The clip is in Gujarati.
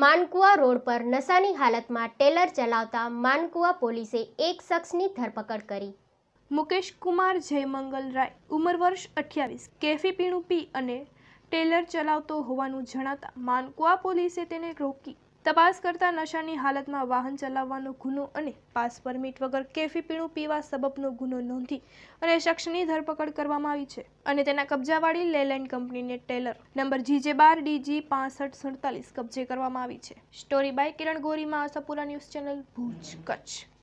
માનકુવા રોડ પર નશાની હાલતમાં ટેલર ચલાવતા માનકુવા પોલીસે એક શખ્સની ધરપકડ કરી મુકેશ કુમાર જયમંગલ રાય ઉંમર વર્ષ અઠ્યાવીસ કેફી પીણું પી અને ટેલર ચલાવતો હોવાનું જણાતા માનકુવા પોલીસે તેને રોકી તપાસ કરતા નશાની હાલતમાં વાહન ચલાવવાનો ગુનો અને પાસ પરમિટ વગર કેફી પીણું પીવા સબબનો ગુનો નોંધી અને શખ્સની ધરપકડ કરવામાં આવી છે અને તેના કબજાવાળી લેલેન્ડ કંપનીને ટેલર નંબર જીજે બાર ડીજી પાસઠ સડતાલીસ કબજે કરવામાં આવી છે સ્ટોરી બાય કિરણ ગોરીમાં માસાપુરા ન્યૂઝ ચેનલ ભુજ કચ્છ